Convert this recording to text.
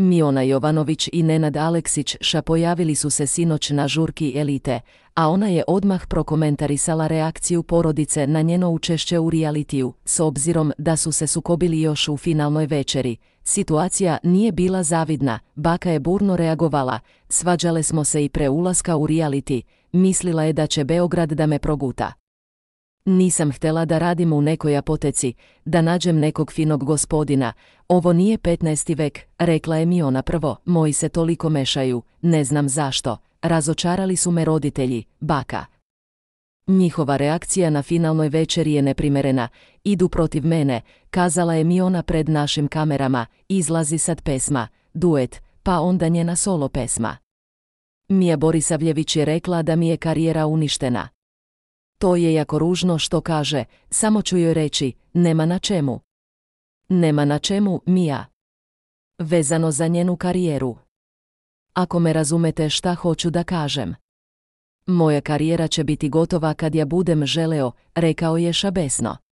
Miona Jovanović i Nenad Aleksić-ša pojavili su se sinoć na žurki elite, a ona je odmah prokomentarisala reakciju porodice na njeno učešće u realitiju, s obzirom da su se sukobili još u finalnoj večeri. Situacija nije bila zavidna, baka je burno reagovala, svađale smo se i pre ulaska u realiti, mislila je da će Beograd da me proguta. Nisam htjela da radim u nekoj apoteci, da nađem nekog finog gospodina, ovo nije 15. vek, rekla je mi ona prvo, moji se toliko mešaju, ne znam zašto, razočarali su me roditelji, baka. Njihova reakcija na finalnoj večeri je neprimerena, idu protiv mene, kazala je mi ona pred našim kamerama, izlazi sad pesma, duet, pa onda njena solo pesma. Mija Borisavljević je rekla da mi je karijera uništena. To je jako ružno što kaže, samo ću joj reći, nema na čemu. Nema na čemu, Mija. Vezano za njenu karijeru. Ako me razumete šta hoću da kažem. Moja karijera će biti gotova kad ja budem želeo, rekao je šabesno.